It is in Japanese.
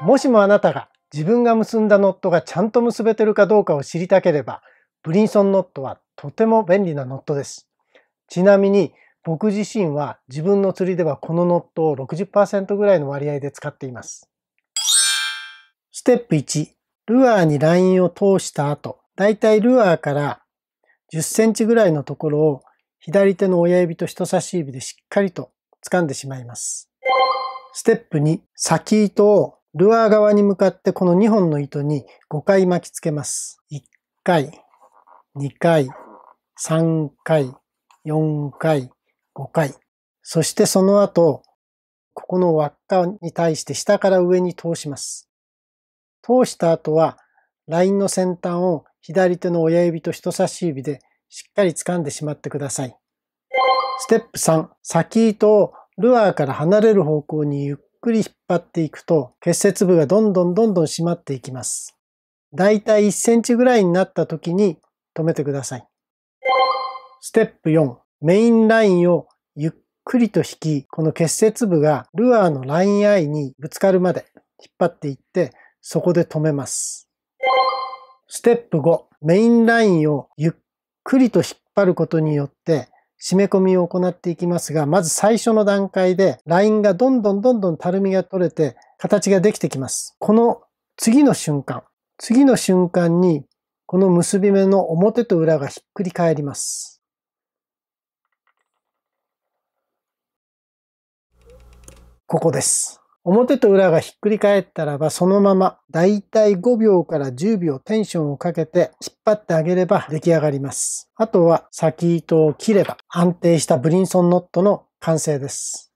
もしもあなたが自分が結んだノットがちゃんと結べてるかどうかを知りたければ、ブリンソンノットはとても便利なノットです。ちなみに僕自身は自分の釣りではこのノットを60%ぐらいの割合で使っています。ステップ1、ルアーにラインを通した後、だいたいルアーから10センチぐらいのところを左手の親指と人差し指でしっかりと掴んでしまいます。ステップ2、先糸をルアー側に向かってこの2本の糸に5回巻きつけます。1回、2回、3回、4回、5回。そしてその後、ここの輪っかに対して下から上に通します。通した後は、ラインの先端を左手の親指と人差し指でしっかり掴んでしまってください。ステップ3、先糸をルアーから離れる方向にゆっくり引っ張っていくと結節部がどんどんどんどん締まっていきます。だいたい1センチぐらいになった時に止めてください。ステップ4、メインラインをゆっくりと引き、この結節部がルアーのラインアイにぶつかるまで引っ張っていって、そこで止めます。ステップ5、メインラインをゆっくりと引っ張ることによって、締め込みを行っていきますが、まず最初の段階でラインがどんどんどんどんたるみが取れて形ができてきます。この次の瞬間、次の瞬間にこの結び目の表と裏がひっくり返ります。ここです。表と裏がひっくり返ったらばそのままだいたい5秒から10秒テンションをかけて引っ張ってあげれば出来上がります。あとは先糸を切れば安定したブリンソンノットの完成です。